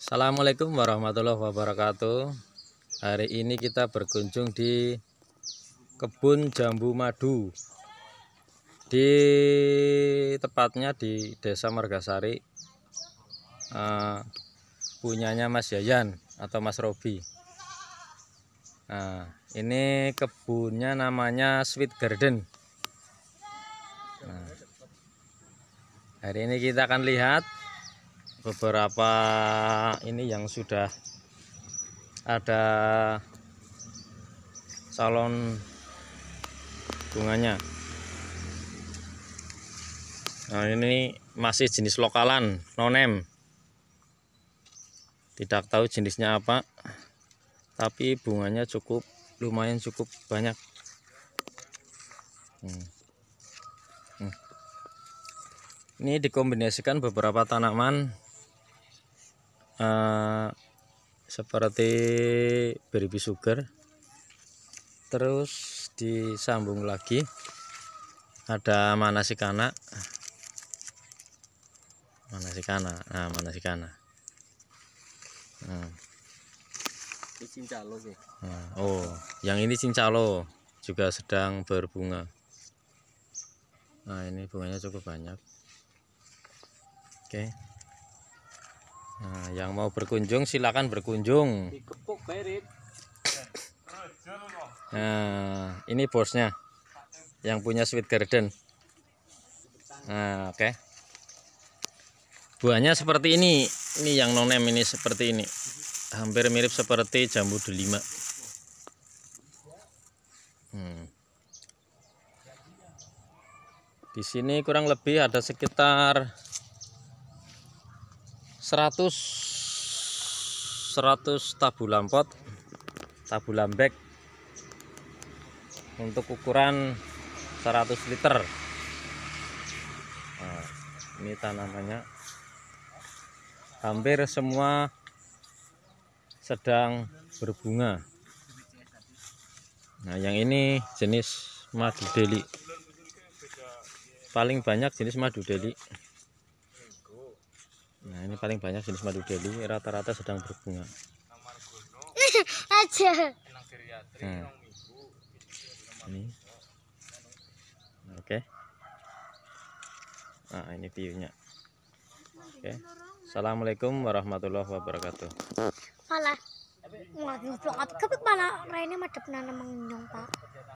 Assalamualaikum warahmatullahi wabarakatuh Hari ini kita berkunjung di Kebun Jambu Madu Di tepatnya di Desa Margasari uh, Punyanya Mas Yayan atau Mas Robi Nah, ini kebunnya namanya Sweet Garden. Nah, hari ini kita akan lihat beberapa ini yang sudah ada salon bunganya nah ini masih jenis lokalan nonem tidak tahu jenisnya apa tapi bunganya cukup lumayan cukup banyak hmm. hmm. ini dikombinasikan beberapa tanaman uh, seperti baby sugar terus disambung lagi ada mana manasikana kanak nah kanak hmm. ini cincalo sih nah, oh yang ini cincalo juga sedang berbunga nah ini bunganya cukup banyak oke okay. Nah, yang mau berkunjung silakan berkunjung. Nah, ini bosnya yang punya sweet garden. Nah, oke. Okay. Buahnya seperti ini. Ini yang nonem ini seperti ini. Hampir mirip seperti jambu delima. Hmm. Di sini kurang lebih ada sekitar 100 100 tabu lampot tabu lambek untuk ukuran 100 liter nah, ini tanamannya hampir semua sedang berbunga nah yang ini jenis madu deli paling banyak jenis madu deli Nah ini paling banyak jenis madu deli rata-rata sedang berbunga. Aja. Nah. Gitu, nah, nah. Ini. Oke. Okay. Nah ini viewnya. Oke. Okay. Assalamualaikum warahmatullahi wabarakatuh. Malah. Nggak nyoplok kepik malah rainnya madep nanam mengyong pak.